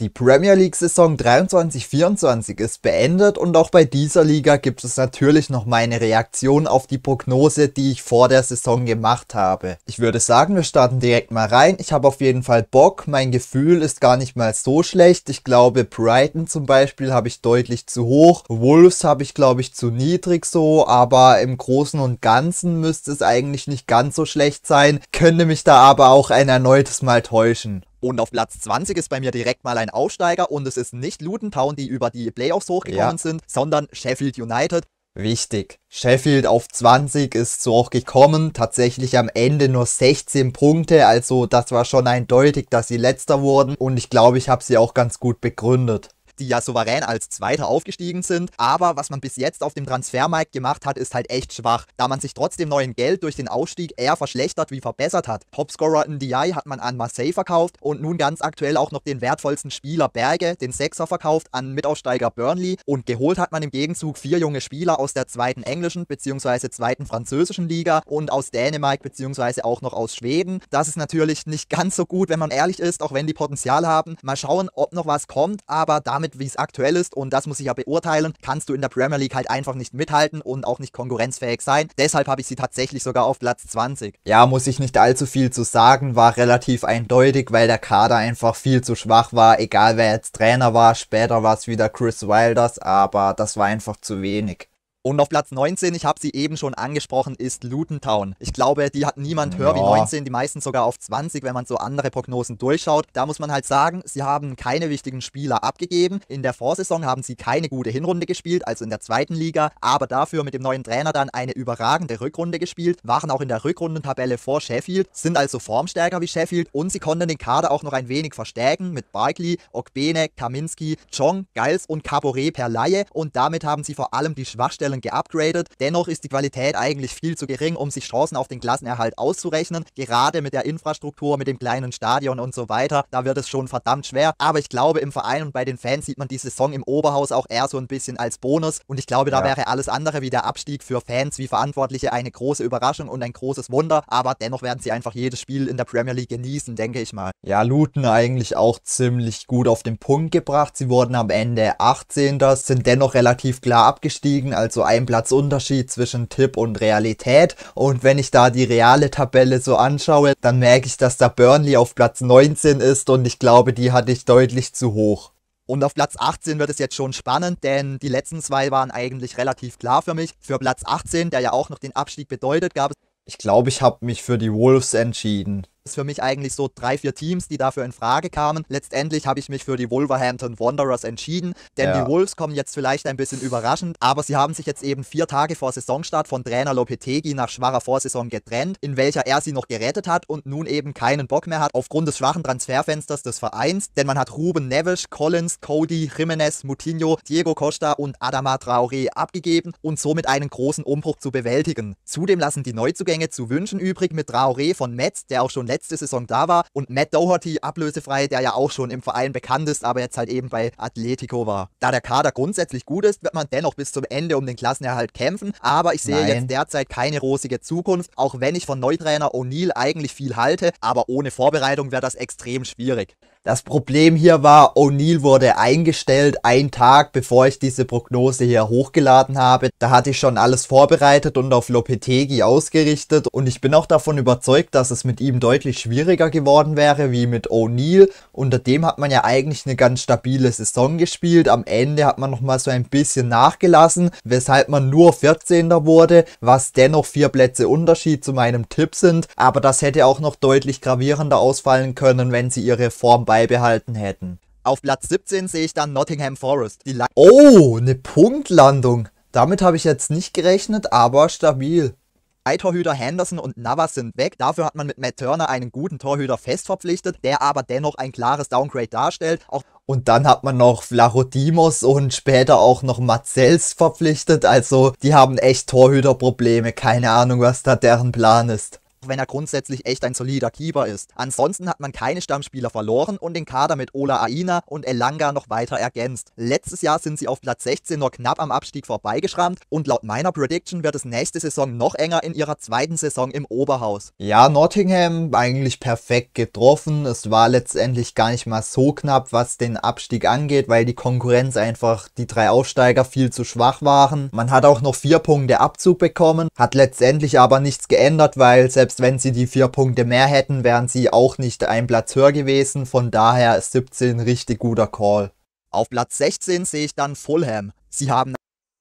Die Premier League-Saison 23-24 ist beendet und auch bei dieser Liga gibt es natürlich noch meine Reaktion auf die Prognose, die ich vor der Saison gemacht habe. Ich würde sagen, wir starten direkt mal rein. Ich habe auf jeden Fall Bock, mein Gefühl ist gar nicht mal so schlecht. Ich glaube, Brighton zum Beispiel habe ich deutlich zu hoch, Wolves habe ich glaube ich zu niedrig so, aber im Großen und Ganzen müsste es eigentlich nicht ganz so schlecht sein, könnte mich da aber auch ein erneutes Mal täuschen. Und auf Platz 20 ist bei mir direkt mal ein Aufsteiger und es ist nicht Luton Town, die über die Playoffs hochgekommen ja. sind, sondern Sheffield United. Wichtig. Sheffield auf 20 ist so auch gekommen, tatsächlich am Ende nur 16 Punkte, also das war schon eindeutig, dass sie letzter wurden und ich glaube, ich habe sie auch ganz gut begründet die ja souverän als Zweiter aufgestiegen sind. Aber was man bis jetzt auf dem Transfermarkt gemacht hat, ist halt echt schwach, da man sich trotzdem neuen Geld durch den Ausstieg eher verschlechtert wie verbessert hat. Topscorer NDI hat man an Marseille verkauft und nun ganz aktuell auch noch den wertvollsten Spieler Berge, den Sechser verkauft, an Mitaufsteiger Burnley und geholt hat man im Gegenzug vier junge Spieler aus der zweiten englischen bzw. zweiten französischen Liga und aus Dänemark bzw. auch noch aus Schweden. Das ist natürlich nicht ganz so gut, wenn man ehrlich ist, auch wenn die Potenzial haben. Mal schauen, ob noch was kommt, aber damit damit, wie es aktuell ist, und das muss ich ja beurteilen, kannst du in der Premier League halt einfach nicht mithalten und auch nicht konkurrenzfähig sein. Deshalb habe ich sie tatsächlich sogar auf Platz 20. Ja, muss ich nicht allzu viel zu sagen, war relativ eindeutig, weil der Kader einfach viel zu schwach war, egal wer jetzt Trainer war, später war es wieder Chris Wilders, aber das war einfach zu wenig. Und auf Platz 19, ich habe sie eben schon angesprochen, ist Lutentown. Ich glaube, die hat niemand höher ja. wie 19, die meisten sogar auf 20, wenn man so andere Prognosen durchschaut. Da muss man halt sagen, sie haben keine wichtigen Spieler abgegeben. In der Vorsaison haben sie keine gute Hinrunde gespielt, also in der zweiten Liga, aber dafür mit dem neuen Trainer dann eine überragende Rückrunde gespielt, waren auch in der Rückrundentabelle vor Sheffield, sind also formstärker wie Sheffield und sie konnten den Kader auch noch ein wenig verstärken mit Barkley, Ogbene, Kaminski, Chong, Geils und Caboret per Laie und damit haben sie vor allem die Schwachstelle Stellen geupgradet. Dennoch ist die Qualität eigentlich viel zu gering, um sich Chancen auf den Klassenerhalt auszurechnen. Gerade mit der Infrastruktur, mit dem kleinen Stadion und so weiter, da wird es schon verdammt schwer. Aber ich glaube, im Verein und bei den Fans sieht man die Saison im Oberhaus auch eher so ein bisschen als Bonus. Und ich glaube, da ja. wäre alles andere wie der Abstieg für Fans wie Verantwortliche eine große Überraschung und ein großes Wunder. Aber dennoch werden sie einfach jedes Spiel in der Premier League genießen, denke ich mal. Ja, Luton eigentlich auch ziemlich gut auf den Punkt gebracht. Sie wurden am Ende 18. sind dennoch relativ klar abgestiegen. Also so ein Platz Unterschied zwischen Tipp und Realität. Und wenn ich da die reale Tabelle so anschaue, dann merke ich, dass da Burnley auf Platz 19 ist und ich glaube, die hatte ich deutlich zu hoch. Und auf Platz 18 wird es jetzt schon spannend, denn die letzten zwei waren eigentlich relativ klar für mich. Für Platz 18, der ja auch noch den Abstieg bedeutet, gab es. Ich glaube, ich habe mich für die Wolves entschieden es für mich eigentlich so drei, vier Teams, die dafür in Frage kamen. Letztendlich habe ich mich für die Wolverhampton Wanderers entschieden, denn ja. die Wolves kommen jetzt vielleicht ein bisschen überraschend, aber sie haben sich jetzt eben vier Tage vor Saisonstart von Trainer Lopetegi nach schwacher Vorsaison getrennt, in welcher er sie noch gerettet hat und nun eben keinen Bock mehr hat aufgrund des schwachen Transferfensters des Vereins, denn man hat Ruben Neves, Collins, Cody, Jimenez, Moutinho, Diego Costa und Adama Traoré abgegeben und somit einen großen Umbruch zu bewältigen. Zudem lassen die Neuzugänge zu wünschen übrig mit Traoré von Metz, der auch schon letzte Saison da war. Und Matt Doherty ablösefrei, der ja auch schon im Verein bekannt ist, aber jetzt halt eben bei Atletico war. Da der Kader grundsätzlich gut ist, wird man dennoch bis zum Ende um den Klassenerhalt kämpfen. Aber ich sehe Nein. jetzt derzeit keine rosige Zukunft, auch wenn ich von Neutrainer O'Neill eigentlich viel halte. Aber ohne Vorbereitung wäre das extrem schwierig. Das Problem hier war, O'Neill wurde eingestellt, ein Tag bevor ich diese Prognose hier hochgeladen habe. Da hatte ich schon alles vorbereitet und auf Lopetegi ausgerichtet und ich bin auch davon überzeugt, dass es mit ihm deutlich schwieriger geworden wäre wie mit O'Neill. Unter dem hat man ja eigentlich eine ganz stabile Saison gespielt. Am Ende hat man nochmal so ein bisschen nachgelassen, weshalb man nur 14. wurde, was dennoch vier Plätze Unterschied zu meinem Tipp sind. Aber das hätte auch noch deutlich gravierender ausfallen können, wenn sie ihre Form beibehalten hätten. Auf Platz 17 sehe ich dann Nottingham Forest. Die oh, eine Punktlandung. Damit habe ich jetzt nicht gerechnet, aber stabil. Drei Torhüter Henderson und Navas sind weg. Dafür hat man mit Matt Turner einen guten Torhüter fest verpflichtet, der aber dennoch ein klares Downgrade darstellt. Auch und dann hat man noch Vlachodimos und später auch noch Marcells verpflichtet. Also die haben echt Torhüterprobleme. Keine Ahnung, was da deren Plan ist wenn er grundsätzlich echt ein solider Keeper ist. Ansonsten hat man keine Stammspieler verloren und den Kader mit Ola Aina und Elanga noch weiter ergänzt. Letztes Jahr sind sie auf Platz 16 nur knapp am Abstieg vorbeigeschrammt und laut meiner Prediction wird es nächste Saison noch enger in ihrer zweiten Saison im Oberhaus. Ja, Nottingham eigentlich perfekt getroffen. Es war letztendlich gar nicht mal so knapp, was den Abstieg angeht, weil die Konkurrenz einfach die drei Aufsteiger viel zu schwach waren. Man hat auch noch vier Punkte Abzug bekommen, hat letztendlich aber nichts geändert, weil selbst selbst wenn sie die vier Punkte mehr hätten, wären sie auch nicht ein Platz höher gewesen. Von daher ist 17 richtig guter Call. Auf Platz 16 sehe ich dann Fulham. Sie haben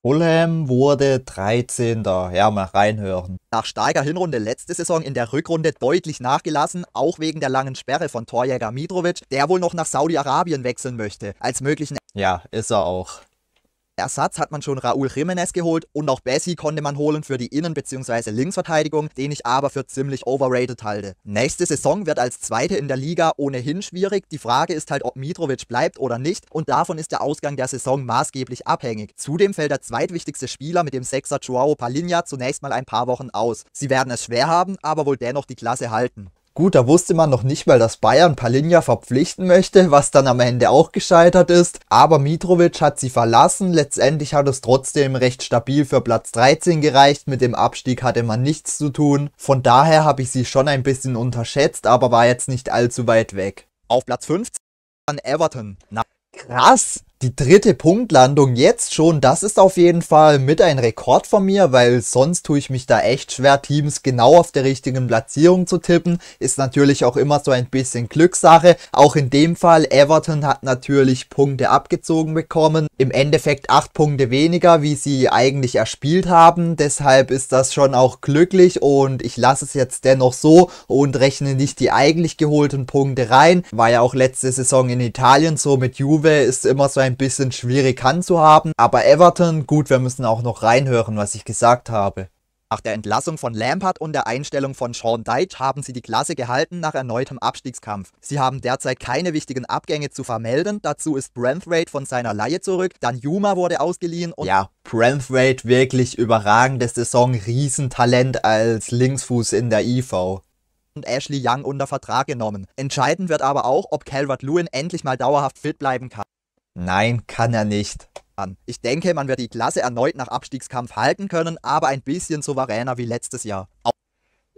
Fulham wurde 13. Ja, mal reinhören. Nach starker Hinrunde letzte Saison in der Rückrunde deutlich nachgelassen, auch wegen der langen Sperre von Torjäger Mitrovic, der wohl noch nach Saudi-Arabien wechseln möchte, als möglichen. Ja, ist er auch. Ersatz hat man schon Raúl Jiménez geholt und auch Bessie konnte man holen für die Innen- bzw. Linksverteidigung, den ich aber für ziemlich overrated halte. Nächste Saison wird als zweite in der Liga ohnehin schwierig. Die Frage ist halt, ob Mitrovic bleibt oder nicht und davon ist der Ausgang der Saison maßgeblich abhängig. Zudem fällt der zweitwichtigste Spieler mit dem Sechser Joao Palinha zunächst mal ein paar Wochen aus. Sie werden es schwer haben, aber wohl dennoch die Klasse halten. Gut, da wusste man noch nicht mal, dass Bayern Palinja verpflichten möchte, was dann am Ende auch gescheitert ist. Aber Mitrovic hat sie verlassen. Letztendlich hat es trotzdem recht stabil für Platz 13 gereicht. Mit dem Abstieg hatte man nichts zu tun. Von daher habe ich sie schon ein bisschen unterschätzt, aber war jetzt nicht allzu weit weg. Auf Platz 15 Everton. Na, krass! Die dritte Punktlandung jetzt schon, das ist auf jeden Fall mit ein Rekord von mir, weil sonst tue ich mich da echt schwer, Teams genau auf der richtigen Platzierung zu tippen. Ist natürlich auch immer so ein bisschen Glückssache. Auch in dem Fall, Everton hat natürlich Punkte abgezogen bekommen. Im Endeffekt acht Punkte weniger, wie sie eigentlich erspielt haben. Deshalb ist das schon auch glücklich und ich lasse es jetzt dennoch so und rechne nicht die eigentlich geholten Punkte rein. War ja auch letzte Saison in Italien so mit Juve, ist immer so ein ein bisschen schwierig handzuhaben, aber Everton, gut, wir müssen auch noch reinhören, was ich gesagt habe. Nach der Entlassung von Lampard und der Einstellung von Sean Deitch haben sie die Klasse gehalten nach erneutem Abstiegskampf. Sie haben derzeit keine wichtigen Abgänge zu vermelden, dazu ist Branthwaite von seiner Laie zurück, dann Juma wurde ausgeliehen und... Ja, Branthwaite wirklich überragende Saison, Riesentalent als Linksfuß in der IV und Ashley Young unter Vertrag genommen. Entscheidend wird aber auch, ob Calvert-Lewin endlich mal dauerhaft fit bleiben kann. Nein, kann er nicht. Ich denke, man wird die Klasse erneut nach Abstiegskampf halten können, aber ein bisschen souveräner wie letztes Jahr.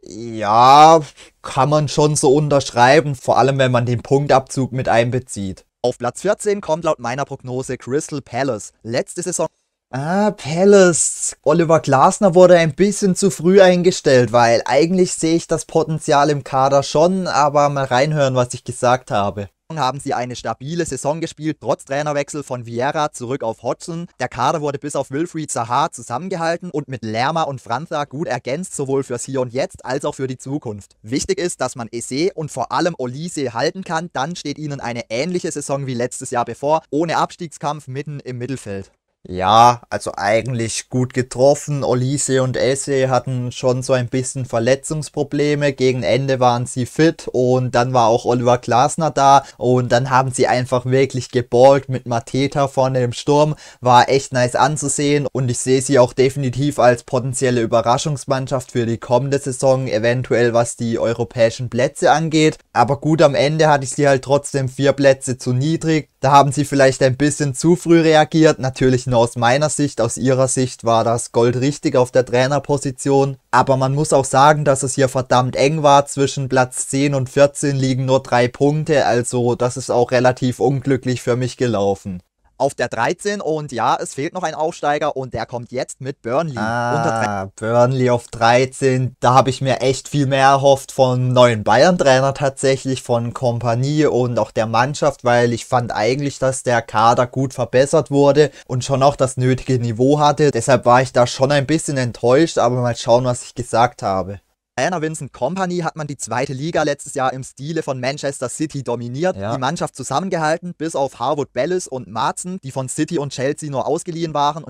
Ja, kann man schon so unterschreiben, vor allem wenn man den Punktabzug mit einbezieht. Auf Platz 14 kommt laut meiner Prognose Crystal Palace. Letzte Saison. Ah, Palace. Oliver Glasner wurde ein bisschen zu früh eingestellt, weil eigentlich sehe ich das Potenzial im Kader schon, aber mal reinhören, was ich gesagt habe haben sie eine stabile Saison gespielt, trotz Trainerwechsel von Vieira zurück auf Hodgson. Der Kader wurde bis auf Wilfried Zaha zusammengehalten und mit Lerma und Franza gut ergänzt, sowohl fürs Hier und Jetzt als auch für die Zukunft. Wichtig ist, dass man Ese und vor allem Olise halten kann, dann steht ihnen eine ähnliche Saison wie letztes Jahr bevor, ohne Abstiegskampf mitten im Mittelfeld. Ja, also eigentlich gut getroffen. Olise und Esse hatten schon so ein bisschen Verletzungsprobleme. Gegen Ende waren sie fit und dann war auch Oliver Glasner da und dann haben sie einfach wirklich geballt mit Mateta vorne im Sturm. War echt nice anzusehen und ich sehe sie auch definitiv als potenzielle Überraschungsmannschaft für die kommende Saison, eventuell was die europäischen Plätze angeht. Aber gut, am Ende hatte ich sie halt trotzdem vier Plätze zu niedrig. Da haben sie vielleicht ein bisschen zu früh reagiert. Natürlich nur aus meiner Sicht, aus ihrer Sicht war das Gold richtig auf der Trainerposition. Aber man muss auch sagen, dass es hier verdammt eng war. Zwischen Platz 10 und 14 liegen nur drei Punkte, also das ist auch relativ unglücklich für mich gelaufen auf der 13 und ja, es fehlt noch ein Aufsteiger und der kommt jetzt mit Burnley. Ah, Burnley auf 13, da habe ich mir echt viel mehr erhofft vom neuen Bayern-Trainer tatsächlich, von Kompanie und auch der Mannschaft, weil ich fand eigentlich, dass der Kader gut verbessert wurde und schon auch das nötige Niveau hatte. Deshalb war ich da schon ein bisschen enttäuscht, aber mal schauen, was ich gesagt habe. Trainer Vincent Company hat man die zweite Liga letztes Jahr im Stile von Manchester City dominiert, ja. die Mannschaft zusammengehalten, bis auf Harwood Bellis und Marzen, die von City und Chelsea nur ausgeliehen waren.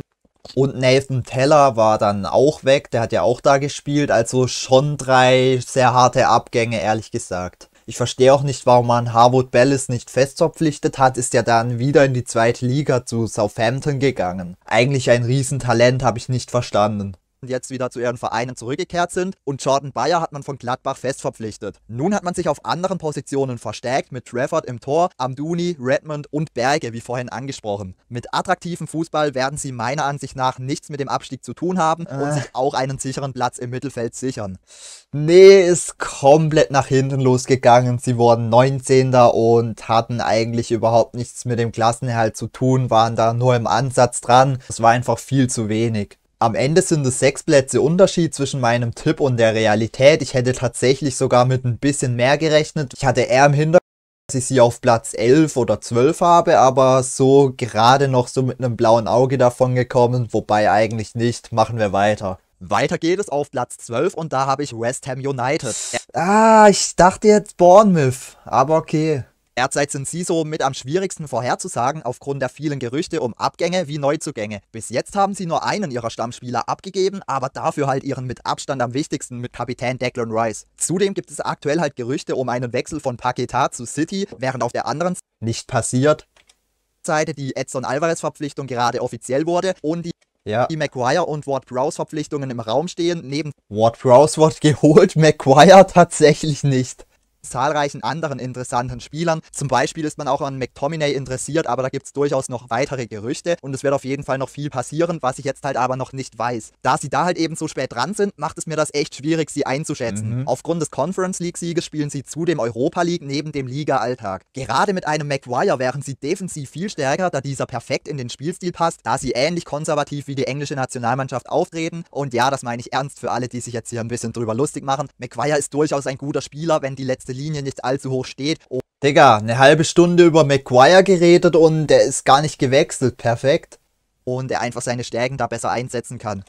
Und Nathan Teller war dann auch weg, der hat ja auch da gespielt, also schon drei sehr harte Abgänge, ehrlich gesagt. Ich verstehe auch nicht, warum man Harwood Bellis nicht fest verpflichtet hat, ist ja dann wieder in die zweite Liga zu Southampton gegangen. Eigentlich ein Riesentalent, habe ich nicht verstanden jetzt wieder zu ihren Vereinen zurückgekehrt sind und Jordan Bayer hat man von Gladbach fest verpflichtet. Nun hat man sich auf anderen Positionen verstärkt mit Trafford im Tor, Amduni, Redmond und Berge, wie vorhin angesprochen. Mit attraktivem Fußball werden sie meiner Ansicht nach nichts mit dem Abstieg zu tun haben äh. und sich auch einen sicheren Platz im Mittelfeld sichern. Nee, ist komplett nach hinten losgegangen. Sie wurden 19. und hatten eigentlich überhaupt nichts mit dem Klassenerhalt zu tun, waren da nur im Ansatz dran. Es war einfach viel zu wenig. Am Ende sind es sechs Plätze Unterschied zwischen meinem Tipp und der Realität. Ich hätte tatsächlich sogar mit ein bisschen mehr gerechnet. Ich hatte eher im Hintergrund, dass ich sie auf Platz 11 oder 12 habe, aber so gerade noch so mit einem blauen Auge davon gekommen. Wobei eigentlich nicht. Machen wir weiter. Weiter geht es auf Platz 12 und da habe ich West Ham United. Ah, ich dachte jetzt Bournemouth, aber okay. Derzeit sind sie so mit am schwierigsten vorherzusagen aufgrund der vielen Gerüchte um Abgänge wie Neuzugänge. Bis jetzt haben sie nur einen ihrer Stammspieler abgegeben, aber dafür halt ihren mit Abstand am wichtigsten mit Kapitän Declan Rice. Zudem gibt es aktuell halt Gerüchte um einen Wechsel von Paqueta zu City, während auf der anderen Seite nicht passiert. Seite die Edson Alvarez Verpflichtung gerade offiziell wurde und die ja. Die Maguire und Ward Prowse Verpflichtungen im Raum stehen, neben Ward Prowse wird geholt, Maguire tatsächlich nicht zahlreichen anderen interessanten Spielern. Zum Beispiel ist man auch an McTominay interessiert, aber da gibt es durchaus noch weitere Gerüchte und es wird auf jeden Fall noch viel passieren, was ich jetzt halt aber noch nicht weiß. Da sie da halt eben so spät dran sind, macht es mir das echt schwierig, sie einzuschätzen. Mhm. Aufgrund des Conference League-Sieges spielen sie zudem Europa League neben dem Liga-Alltag. Gerade mit einem McGuire wären sie defensiv viel stärker, da dieser perfekt in den Spielstil passt, da sie ähnlich konservativ wie die englische Nationalmannschaft auftreten. Und ja, das meine ich ernst für alle, die sich jetzt hier ein bisschen drüber lustig machen. McGuire ist durchaus ein guter Spieler, wenn die letzte erster Linie nicht allzu hoch steht. Oh, Digga, eine halbe Stunde über McGuire geredet und der ist gar nicht gewechselt. Perfekt. Und er einfach seine Stärken da besser einsetzen kann.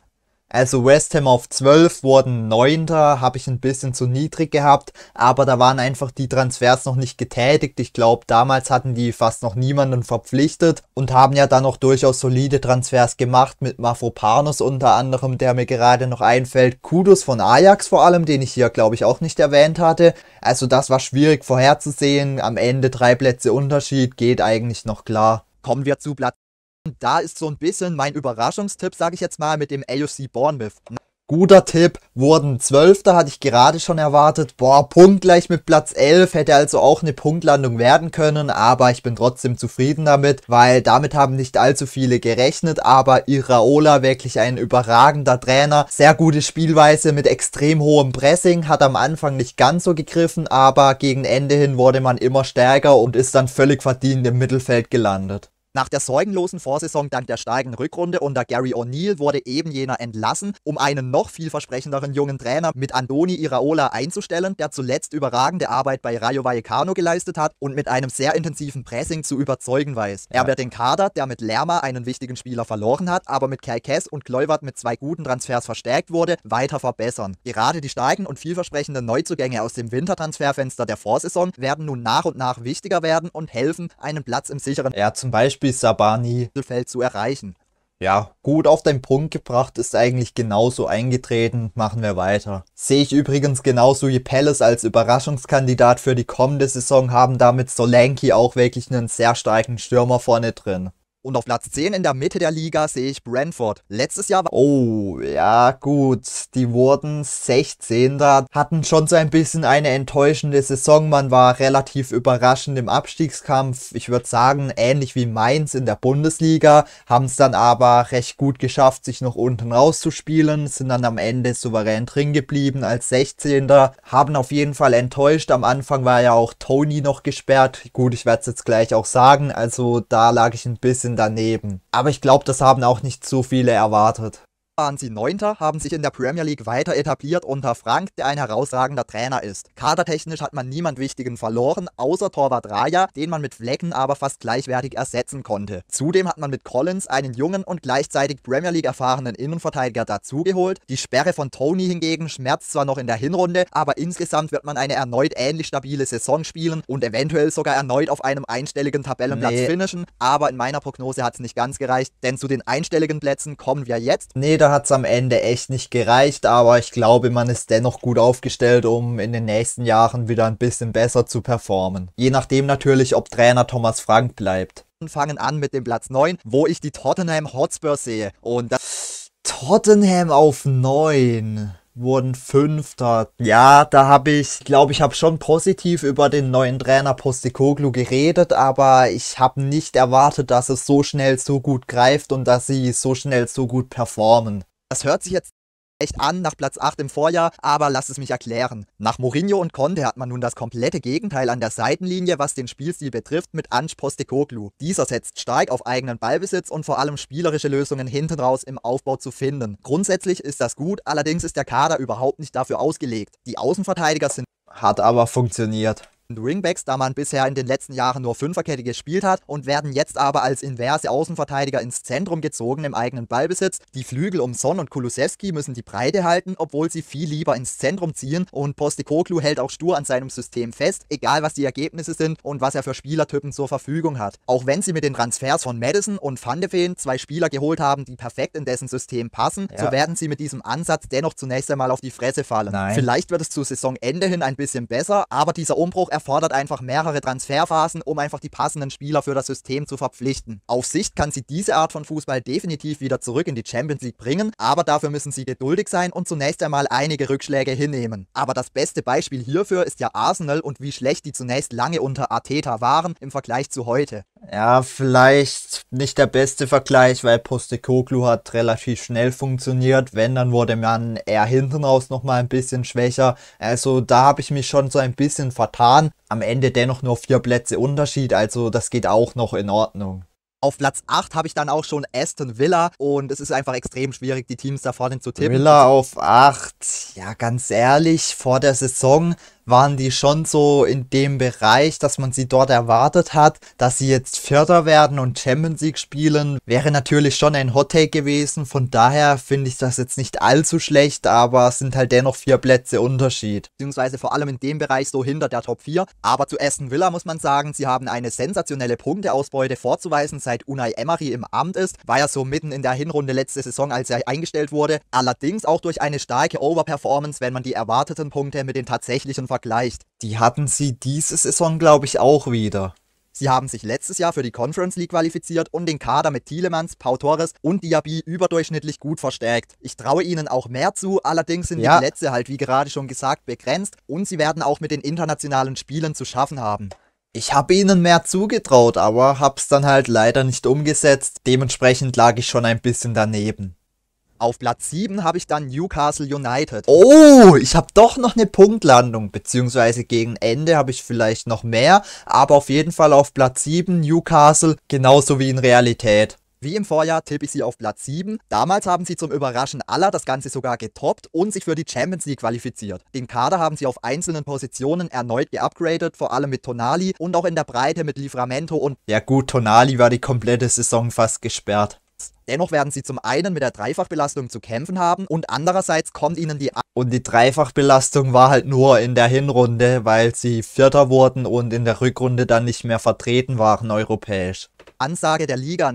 Also West Ham auf 12 wurden 9. habe ich ein bisschen zu niedrig gehabt, aber da waren einfach die Transfers noch nicht getätigt. Ich glaube, damals hatten die fast noch niemanden verpflichtet und haben ja dann noch durchaus solide Transfers gemacht mit Mafropanos unter anderem, der mir gerade noch einfällt. Kudos von Ajax vor allem, den ich hier glaube ich auch nicht erwähnt hatte. Also das war schwierig vorherzusehen. Am Ende drei Plätze Unterschied geht eigentlich noch klar. Kommen wir zu Platz und da ist so ein bisschen mein Überraschungstipp, sage ich jetzt mal, mit dem AOC Bournemouth. Guter Tipp, wurden Zwölfter, hatte ich gerade schon erwartet. Boah, punktgleich mit Platz 11, hätte also auch eine Punktlandung werden können, aber ich bin trotzdem zufrieden damit, weil damit haben nicht allzu viele gerechnet, aber Iraola wirklich ein überragender Trainer, sehr gute Spielweise mit extrem hohem Pressing, hat am Anfang nicht ganz so gegriffen, aber gegen Ende hin wurde man immer stärker und ist dann völlig verdient im Mittelfeld gelandet. Nach der sorgenlosen Vorsaison dank der starken Rückrunde unter Gary O'Neill wurde eben jener entlassen, um einen noch vielversprechenderen jungen Trainer mit Andoni Iraola einzustellen, der zuletzt überragende Arbeit bei Rayo Vallecano geleistet hat und mit einem sehr intensiven Pressing zu überzeugen weiß. Er wird den Kader, der mit Lerma einen wichtigen Spieler verloren hat, aber mit Kerkes und Kluivert mit zwei guten Transfers verstärkt wurde, weiter verbessern. Gerade die starken und vielversprechenden Neuzugänge aus dem Wintertransferfenster der Vorsaison werden nun nach und nach wichtiger werden und helfen, einen Platz im sicheren... Ja, zum Beispiel Beispiel Sabani Feld zu erreichen. Ja, gut auf den Punkt gebracht, ist eigentlich genauso eingetreten, machen wir weiter. Sehe ich übrigens genauso wie Palace als Überraschungskandidat für die kommende Saison, haben damit Solanki auch wirklich einen sehr starken Stürmer vorne drin. Und auf Platz 10 in der Mitte der Liga sehe ich Brentford. Letztes Jahr war... Oh, ja gut. Die wurden 16. Hatten schon so ein bisschen eine enttäuschende Saison. Man war relativ überraschend im Abstiegskampf. Ich würde sagen, ähnlich wie Mainz in der Bundesliga. Haben es dann aber recht gut geschafft, sich noch unten rauszuspielen. Sind dann am Ende souverän drin geblieben als 16. Haben auf jeden Fall enttäuscht. Am Anfang war ja auch Tony noch gesperrt. Gut, ich werde es jetzt gleich auch sagen. Also da lag ich ein bisschen bisschen daneben. Aber ich glaube, das haben auch nicht so viele erwartet waren sie Neunter, haben sich in der Premier League weiter etabliert unter Frank, der ein herausragender Trainer ist. Kadertechnisch hat man niemand Wichtigen verloren, außer Torwart Raya, den man mit Flecken aber fast gleichwertig ersetzen konnte. Zudem hat man mit Collins einen jungen und gleichzeitig Premier League erfahrenen Innenverteidiger dazugeholt. Die Sperre von Tony hingegen schmerzt zwar noch in der Hinrunde, aber insgesamt wird man eine erneut ähnlich stabile Saison spielen und eventuell sogar erneut auf einem einstelligen Tabellenplatz nee. finishen. Aber in meiner Prognose hat es nicht ganz gereicht, denn zu den einstelligen Plätzen kommen wir jetzt. Nee, Leider hat es am Ende echt nicht gereicht, aber ich glaube, man ist dennoch gut aufgestellt, um in den nächsten Jahren wieder ein bisschen besser zu performen. Je nachdem natürlich, ob Trainer Thomas Frank bleibt. Fangen an mit dem Platz 9, wo ich die Tottenham Hotspur sehe. Und das Tottenham auf 9 wurden Fünfter. Ja, da habe ich, glaube ich, habe schon positiv über den neuen Trainer Postikoglu geredet, aber ich habe nicht erwartet, dass es so schnell so gut greift und dass sie so schnell so gut performen. Das hört sich jetzt echt an nach Platz 8 im Vorjahr, aber lasst es mich erklären. Nach Mourinho und Conte hat man nun das komplette Gegenteil an der Seitenlinie, was den Spielstil betrifft, mit Ange Postecoglou. Dieser setzt stark auf eigenen Ballbesitz und vor allem spielerische Lösungen hinten raus im Aufbau zu finden. Grundsätzlich ist das gut, allerdings ist der Kader überhaupt nicht dafür ausgelegt. Die Außenverteidiger sind... Hat aber funktioniert. Ringbacks, da man bisher in den letzten Jahren nur Fünferkette gespielt hat und werden jetzt aber als inverse Außenverteidiger ins Zentrum gezogen im eigenen Ballbesitz. Die Flügel um Son und Kulusewski müssen die Breite halten, obwohl sie viel lieber ins Zentrum ziehen und Postikoglu hält auch stur an seinem System fest, egal was die Ergebnisse sind und was er für Spielertypen zur Verfügung hat. Auch wenn sie mit den Transfers von Madison und Van de Ven zwei Spieler geholt haben, die perfekt in dessen System passen, ja. so werden sie mit diesem Ansatz dennoch zunächst einmal auf die Fresse fallen. Nein. Vielleicht wird es zu Saisonende hin ein bisschen besser, aber dieser Umbruch erfolgt erfordert einfach mehrere Transferphasen, um einfach die passenden Spieler für das System zu verpflichten. Auf Sicht kann sie diese Art von Fußball definitiv wieder zurück in die Champions League bringen, aber dafür müssen sie geduldig sein und zunächst einmal einige Rückschläge hinnehmen. Aber das beste Beispiel hierfür ist ja Arsenal und wie schlecht die zunächst lange unter Arteta waren im Vergleich zu heute. Ja, vielleicht nicht der beste Vergleich, weil Postekoglu hat relativ schnell funktioniert. Wenn, dann wurde man eher hinten raus nochmal ein bisschen schwächer. Also da habe ich mich schon so ein bisschen vertan. Am Ende dennoch nur vier Plätze Unterschied, also das geht auch noch in Ordnung. Auf Platz 8 habe ich dann auch schon Aston Villa und es ist einfach extrem schwierig, die Teams da vorne zu tippen. Villa auf 8, ja ganz ehrlich, vor der Saison waren die schon so in dem Bereich, dass man sie dort erwartet hat. Dass sie jetzt Vierter werden und Champions League spielen, wäre natürlich schon ein Hot Take gewesen. Von daher finde ich das jetzt nicht allzu schlecht, aber es sind halt dennoch vier Plätze Unterschied. Beziehungsweise vor allem in dem Bereich so hinter der Top 4. Aber zu Aston Villa muss man sagen, sie haben eine sensationelle Punkteausbeute vorzuweisen, seit Unai Emery im Amt ist. War ja so mitten in der Hinrunde letzte Saison, als er eingestellt wurde. Allerdings auch durch eine starke Overperformance, wenn man die erwarteten Punkte mit den tatsächlichen vergleicht leicht. die hatten sie diese Saison, glaube ich, auch wieder. Sie haben sich letztes Jahr für die Conference League qualifiziert und den Kader mit Thielemans, Pau Torres und Diaby überdurchschnittlich gut verstärkt. Ich traue ihnen auch mehr zu, allerdings sind ja. die Plätze halt, wie gerade schon gesagt, begrenzt und sie werden auch mit den internationalen Spielen zu schaffen haben. Ich habe ihnen mehr zugetraut, aber hab's dann halt leider nicht umgesetzt. Dementsprechend lag ich schon ein bisschen daneben. Auf Platz 7 habe ich dann Newcastle United. Oh, ich habe doch noch eine Punktlandung, beziehungsweise gegen Ende habe ich vielleicht noch mehr, aber auf jeden Fall auf Platz 7 Newcastle, genauso wie in Realität. Wie im Vorjahr tippe ich sie auf Platz 7. Damals haben sie zum Überraschen aller das Ganze sogar getoppt und sich für die Champions League qualifiziert. Den Kader haben sie auf einzelnen Positionen erneut geupgradet, vor allem mit Tonali und auch in der Breite mit Livramento und... Ja gut, Tonali war die komplette Saison fast gesperrt. Dennoch werden sie zum einen mit der Dreifachbelastung zu kämpfen haben und andererseits kommt ihnen die... A und die Dreifachbelastung war halt nur in der Hinrunde, weil sie Vierter wurden und in der Rückrunde dann nicht mehr vertreten waren europäisch. Ansage der Liga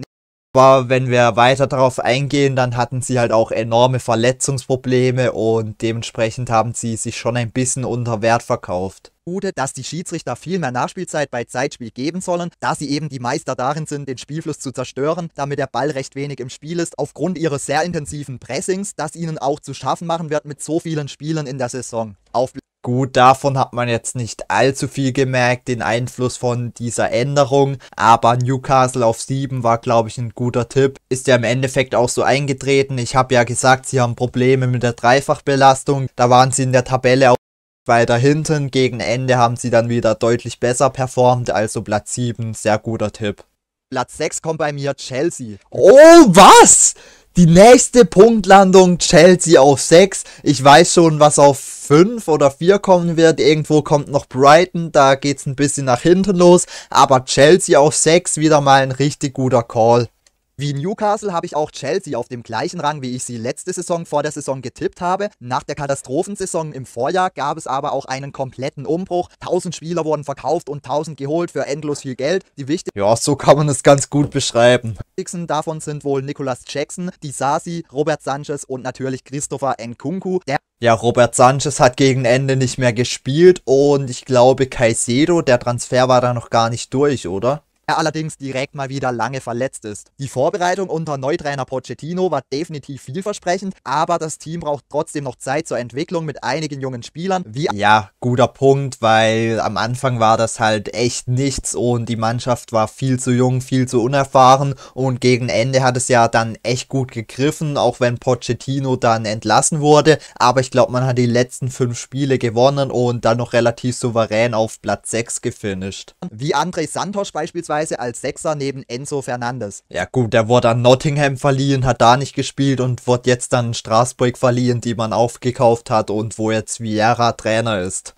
aber wenn wir weiter darauf eingehen, dann hatten sie halt auch enorme Verletzungsprobleme und dementsprechend haben sie sich schon ein bisschen unter Wert verkauft. Gute, dass die Schiedsrichter viel mehr Nachspielzeit bei Zeitspiel geben sollen, da sie eben die Meister darin sind, den Spielfluss zu zerstören, damit der Ball recht wenig im Spiel ist, aufgrund ihres sehr intensiven Pressings, das ihnen auch zu schaffen machen wird mit so vielen Spielen in der Saison. Auf Gut, davon hat man jetzt nicht allzu viel gemerkt, den Einfluss von dieser Änderung, aber Newcastle auf 7 war, glaube ich, ein guter Tipp. Ist ja im Endeffekt auch so eingetreten. Ich habe ja gesagt, sie haben Probleme mit der Dreifachbelastung. Da waren sie in der Tabelle auch weiter hinten. Gegen Ende haben sie dann wieder deutlich besser performt, also Platz 7, sehr guter Tipp. Platz 6 kommt bei mir Chelsea. Oh, was? Die nächste Punktlandung Chelsea auf 6. Ich weiß schon, was auf 5 oder 4 kommen wird. Irgendwo kommt noch Brighton, da geht's ein bisschen nach hinten los. Aber Chelsea auf 6 wieder mal ein richtig guter Call. Wie Newcastle habe ich auch Chelsea auf dem gleichen Rang, wie ich sie letzte Saison vor der Saison getippt habe. Nach der Katastrophensaison im Vorjahr gab es aber auch einen kompletten Umbruch. 1000 Spieler wurden verkauft und 1000 geholt für endlos viel Geld. Die wichtigsten Ja, so kann man es ganz gut beschreiben. davon sind wohl Nicolas Jackson, Sasi, Robert Sanchez und natürlich Christopher Nkunku. ja, Robert Sanchez hat gegen Ende nicht mehr gespielt und ich glaube Caicedo, der Transfer war da noch gar nicht durch, oder? er allerdings direkt mal wieder lange verletzt ist. Die Vorbereitung unter Neutrainer Pochettino war definitiv vielversprechend, aber das Team braucht trotzdem noch Zeit zur Entwicklung mit einigen jungen Spielern. Wie ja, guter Punkt, weil am Anfang war das halt echt nichts und die Mannschaft war viel zu jung, viel zu unerfahren und gegen Ende hat es ja dann echt gut gegriffen, auch wenn Pochettino dann entlassen wurde, aber ich glaube, man hat die letzten fünf Spiele gewonnen und dann noch relativ souverän auf Platz 6 gefinisht. Wie André Santos beispielsweise teilweise als Sechser neben Enzo Fernandes. Ja gut, der wurde an Nottingham verliehen, hat da nicht gespielt und wird jetzt an Straßburg verliehen, die man aufgekauft hat und wo jetzt Vieira Trainer ist.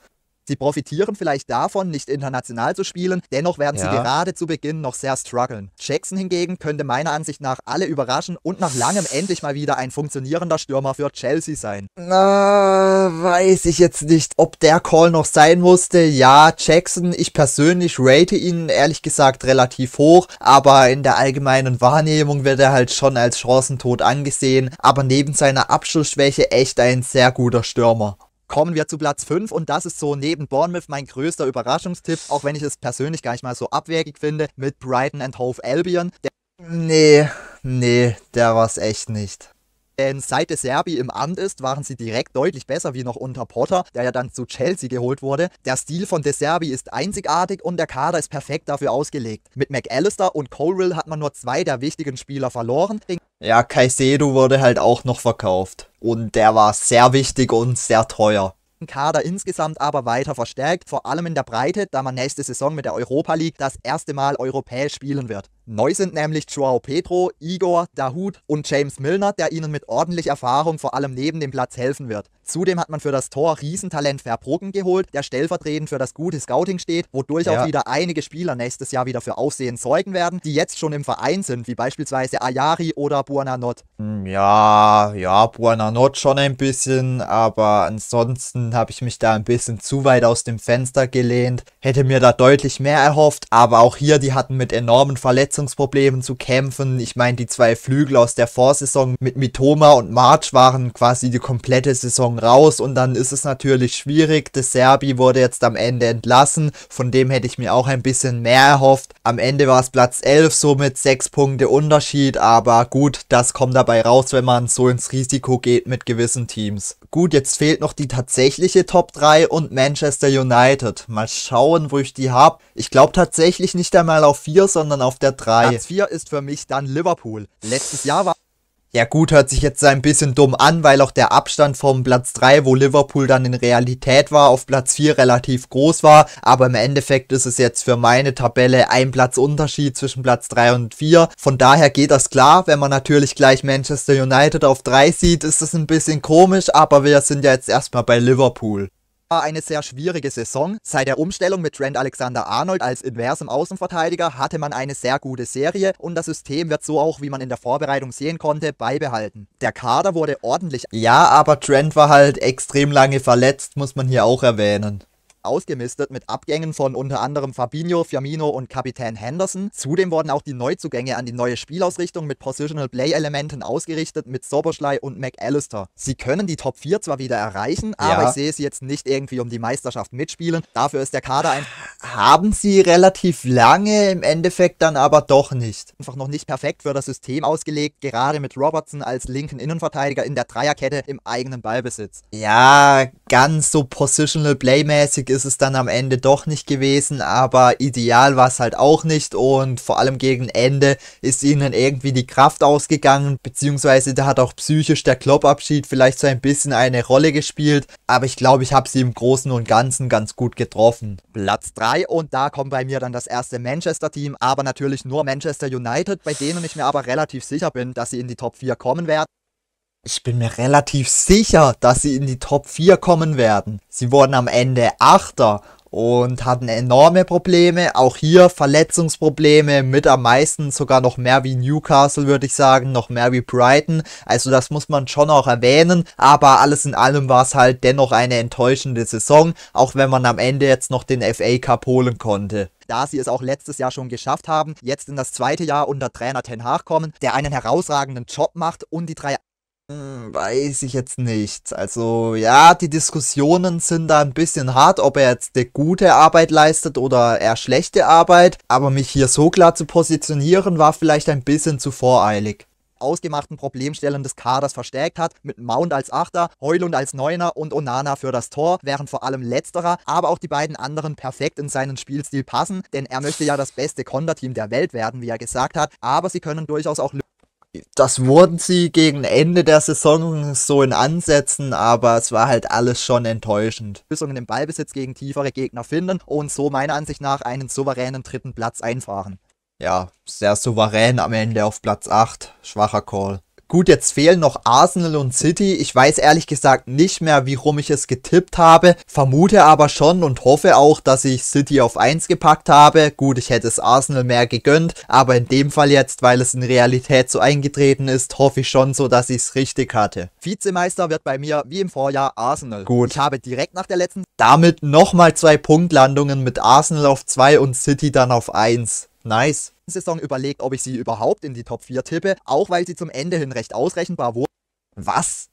Sie profitieren vielleicht davon, nicht international zu spielen, dennoch werden ja. sie gerade zu Beginn noch sehr strugglen. Jackson hingegen könnte meiner Ansicht nach alle überraschen und nach langem endlich mal wieder ein funktionierender Stürmer für Chelsea sein. Na, weiß ich jetzt nicht, ob der Call noch sein musste. Ja, Jackson, ich persönlich rate ihn ehrlich gesagt relativ hoch, aber in der allgemeinen Wahrnehmung wird er halt schon als chancentod angesehen, aber neben seiner Abschlussschwäche echt ein sehr guter Stürmer kommen wir zu Platz 5 und das ist so neben Bournemouth mein größter Überraschungstipp, auch wenn ich es persönlich gar nicht mal so abwegig finde, mit Brighton and Hove Albion. Der nee, nee, der war es echt nicht. Denn seit De Serbi im Amt ist, waren sie direkt deutlich besser wie noch unter Potter, der ja dann zu Chelsea geholt wurde. Der Stil von De Serbi ist einzigartig und der Kader ist perfekt dafür ausgelegt. Mit McAllister und Cowrill hat man nur zwei der wichtigen Spieler verloren. Ja, Caicedo wurde halt auch noch verkauft. Und der war sehr wichtig und sehr teuer. Kader insgesamt aber weiter verstärkt, vor allem in der Breite, da man nächste Saison mit der Europa League das erste Mal europäisch spielen wird. Neu sind nämlich Joao Pedro, Igor, Dahut und James Milner, der ihnen mit ordentlich Erfahrung vor allem neben dem Platz helfen wird. Zudem hat man für das Tor Riesentalent Verbruggen geholt, der stellvertretend für das gute Scouting steht, wodurch ja. auch wieder einige Spieler nächstes Jahr wieder für Aufsehen sorgen werden, die jetzt schon im Verein sind, wie beispielsweise Ayari oder Buonanot. Hm, ja, ja, Buonanot schon ein bisschen, aber ansonsten habe ich mich da ein bisschen zu weit aus dem Fenster gelehnt, hätte mir da deutlich mehr erhofft, aber auch hier, die hatten mit enormen Verletzungen Verletzungsproblemen zu kämpfen. Ich meine, die zwei Flügel aus der Vorsaison mit Mitoma und March waren quasi die komplette Saison raus und dann ist es natürlich schwierig. De Serbi wurde jetzt am Ende entlassen, von dem hätte ich mir auch ein bisschen mehr erhofft. Am Ende war es Platz 11, somit 6 Punkte Unterschied, aber gut, das kommt dabei raus, wenn man so ins Risiko geht mit gewissen Teams. Gut, jetzt fehlt noch die tatsächliche Top 3 und Manchester United. Mal schauen, wo ich die hab. Ich glaube tatsächlich nicht einmal auf 4, sondern auf der 3. Platz 4 ist für mich dann Liverpool. Letztes Jahr war ja gut, hört sich jetzt ein bisschen dumm an, weil auch der Abstand vom Platz 3, wo Liverpool dann in Realität war, auf Platz 4 relativ groß war. Aber im Endeffekt ist es jetzt für meine Tabelle ein Platzunterschied zwischen Platz 3 und 4. Von daher geht das klar. Wenn man natürlich gleich Manchester United auf 3 sieht, ist das ein bisschen komisch, aber wir sind ja jetzt erstmal bei Liverpool war eine sehr schwierige Saison. Seit der Umstellung mit Trent Alexander-Arnold als inversem Außenverteidiger hatte man eine sehr gute Serie und das System wird so auch, wie man in der Vorbereitung sehen konnte, beibehalten. Der Kader wurde ordentlich. Ja, aber Trent war halt extrem lange verletzt, muss man hier auch erwähnen ausgemistet mit Abgängen von unter anderem Fabinho, Firmino und Kapitän Henderson. Zudem wurden auch die Neuzugänge an die neue Spielausrichtung mit Positional Play Elementen ausgerichtet mit Soberschlei und McAllister. Sie können die Top 4 zwar wieder erreichen, aber ja. ich sehe sie jetzt nicht irgendwie um die Meisterschaft mitspielen. Dafür ist der Kader ein haben sie relativ lange, im Endeffekt dann aber doch nicht. Einfach noch nicht perfekt für das System ausgelegt, gerade mit Robertson als linken Innenverteidiger in der Dreierkette im eigenen Ballbesitz. Ja, ganz so positional playmäßig ist es dann am Ende doch nicht gewesen, aber ideal war es halt auch nicht und vor allem gegen Ende ist ihnen irgendwie die Kraft ausgegangen, beziehungsweise da hat auch psychisch der Kloppabschied vielleicht so ein bisschen eine Rolle gespielt, aber ich glaube, ich habe sie im Großen und Ganzen ganz gut getroffen. Platz 3 und da kommt bei mir dann das erste Manchester-Team, aber natürlich nur Manchester United, bei denen ich mir aber relativ sicher bin, dass sie in die Top 4 kommen werden. Ich bin mir relativ sicher, dass sie in die Top 4 kommen werden. Sie wurden am Ende Achter und hatten enorme Probleme, auch hier Verletzungsprobleme, mit am meisten sogar noch mehr wie Newcastle, würde ich sagen, noch mehr wie Brighton, also das muss man schon auch erwähnen, aber alles in allem war es halt dennoch eine enttäuschende Saison, auch wenn man am Ende jetzt noch den FA Cup holen konnte da sie es auch letztes Jahr schon geschafft haben, jetzt in das zweite Jahr unter Trainer Ten Hag kommen, der einen herausragenden Job macht und die drei hm, weiß ich jetzt nicht. Also ja, die Diskussionen sind da ein bisschen hart, ob er jetzt eine gute Arbeit leistet oder eher schlechte Arbeit. Aber mich hier so klar zu positionieren, war vielleicht ein bisschen zu voreilig. Ausgemachten Problemstellen des Kaders verstärkt hat, mit Mount als Achter, Heulund als Neuner und Onana für das Tor, während vor allem letzterer, aber auch die beiden anderen perfekt in seinen Spielstil passen, denn er möchte ja das beste Konterteam der Welt werden, wie er gesagt hat, aber sie können durchaus auch das wurden sie gegen Ende der Saison so in Ansätzen, aber es war halt alles schon enttäuschend. Lösungen im Ballbesitz gegen tiefere Gegner finden und so meiner Ansicht nach einen souveränen dritten Platz einfahren. Ja, sehr souverän am Ende auf Platz 8. Schwacher Call. Gut, jetzt fehlen noch Arsenal und City. Ich weiß ehrlich gesagt nicht mehr, wie rum ich es getippt habe. Vermute aber schon und hoffe auch, dass ich City auf 1 gepackt habe. Gut, ich hätte es Arsenal mehr gegönnt. Aber in dem Fall jetzt, weil es in Realität so eingetreten ist, hoffe ich schon so, dass ich es richtig hatte. Vizemeister wird bei mir wie im Vorjahr Arsenal. Gut. Ich habe direkt nach der letzten damit nochmal zwei Punktlandungen mit Arsenal auf 2 und City dann auf 1. Nice. Saison überlegt, ob ich sie überhaupt in die Top 4 tippe, auch weil sie zum Ende hin recht ausrechenbar wurde. Was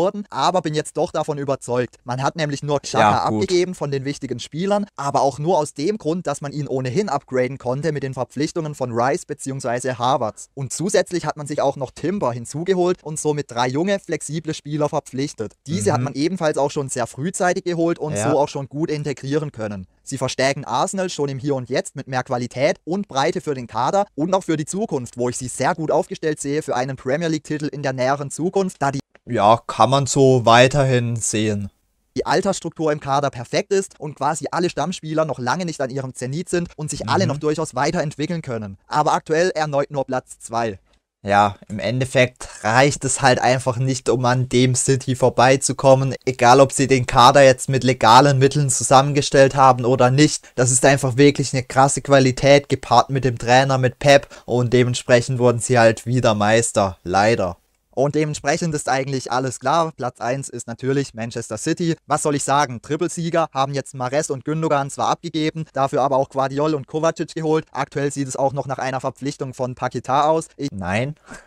wurden, aber bin jetzt doch davon überzeugt. Man hat nämlich nur Xhaka ja, abgegeben von den wichtigen Spielern, aber auch nur aus dem Grund, dass man ihn ohnehin upgraden konnte mit den Verpflichtungen von Rice bzw. Harvards. Und zusätzlich hat man sich auch noch Timber hinzugeholt und somit drei junge, flexible Spieler verpflichtet. Diese mhm. hat man ebenfalls auch schon sehr frühzeitig geholt und ja. so auch schon gut integrieren können. Sie verstärken Arsenal schon im Hier und Jetzt mit mehr Qualität und Breite für den Kader und auch für die Zukunft, wo ich sie sehr gut aufgestellt sehe für einen Premier League-Titel in der näheren Zukunft, da die ja, kann man so weiterhin sehen die Altersstruktur im Kader perfekt ist und quasi alle Stammspieler noch lange nicht an ihrem Zenit sind und sich mhm. alle noch durchaus weiterentwickeln können. Aber aktuell erneut nur Platz 2. Ja, im Endeffekt reicht es halt einfach nicht, um an dem City vorbeizukommen. Egal, ob sie den Kader jetzt mit legalen Mitteln zusammengestellt haben oder nicht. Das ist einfach wirklich eine krasse Qualität, gepaart mit dem Trainer, mit Pep. Und dementsprechend wurden sie halt wieder Meister. Leider. Und dementsprechend ist eigentlich alles klar. Platz 1 ist natürlich Manchester City. Was soll ich sagen? Trippelsieger haben jetzt Mares und Gündogan zwar abgegeben, dafür aber auch Guardiol und Kovacic geholt. Aktuell sieht es auch noch nach einer Verpflichtung von Paqueta aus. Ich Nein.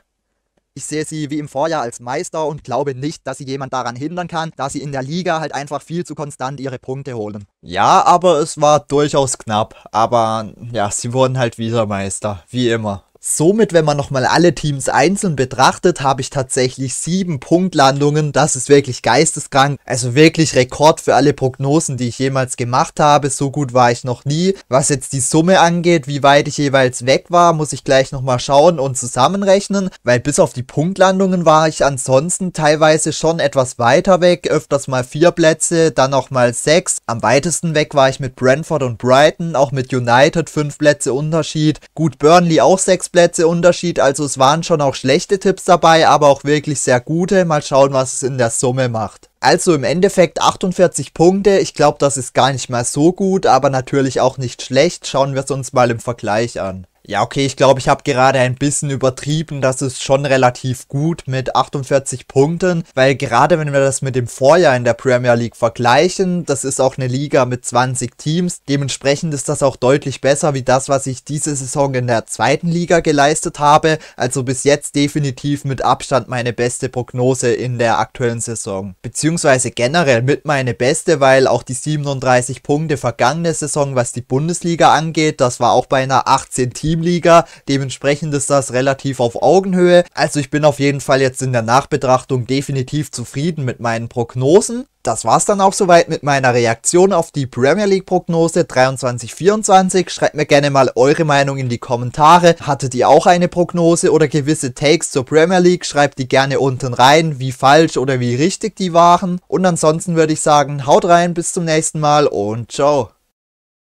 Ich sehe sie wie im Vorjahr als Meister und glaube nicht, dass sie jemand daran hindern kann, da sie in der Liga halt einfach viel zu konstant ihre Punkte holen. Ja, aber es war durchaus knapp. Aber ja, sie wurden halt wieder Meister. Wie immer. Somit, wenn man nochmal alle Teams einzeln betrachtet, habe ich tatsächlich sieben Punktlandungen. Das ist wirklich geisteskrank. Also wirklich Rekord für alle Prognosen, die ich jemals gemacht habe. So gut war ich noch nie. Was jetzt die Summe angeht, wie weit ich jeweils weg war, muss ich gleich nochmal schauen und zusammenrechnen, weil bis auf die Punktlandungen war ich ansonsten teilweise schon etwas weiter weg. Öfters mal vier Plätze, dann auch mal sechs. Am weitesten weg war ich mit Brentford und Brighton, auch mit United fünf Plätze Unterschied. Gut, Burnley auch sechs Plätze Unterschied. Also es waren schon auch schlechte Tipps dabei, aber auch wirklich sehr gute. Mal schauen, was es in der Summe macht. Also im Endeffekt 48 Punkte. Ich glaube, das ist gar nicht mal so gut, aber natürlich auch nicht schlecht. Schauen wir es uns mal im Vergleich an. Ja, okay, ich glaube, ich habe gerade ein bisschen übertrieben. Das ist schon relativ gut mit 48 Punkten, weil gerade wenn wir das mit dem Vorjahr in der Premier League vergleichen, das ist auch eine Liga mit 20 Teams. Dementsprechend ist das auch deutlich besser wie das, was ich diese Saison in der zweiten Liga geleistet habe. Also bis jetzt definitiv mit Abstand meine beste Prognose in der aktuellen Saison. Beziehungsweise generell mit meine beste, weil auch die 37 Punkte vergangene Saison, was die Bundesliga angeht, das war auch bei einer 18 Teams Teamliga. Dementsprechend ist das relativ auf Augenhöhe. Also ich bin auf jeden Fall jetzt in der Nachbetrachtung definitiv zufrieden mit meinen Prognosen. Das war's dann auch soweit mit meiner Reaktion auf die Premier League Prognose 23/24. Schreibt mir gerne mal eure Meinung in die Kommentare. Hattet ihr auch eine Prognose oder gewisse Takes zur Premier League? Schreibt die gerne unten rein, wie falsch oder wie richtig die waren. Und ansonsten würde ich sagen, haut rein, bis zum nächsten Mal und ciao.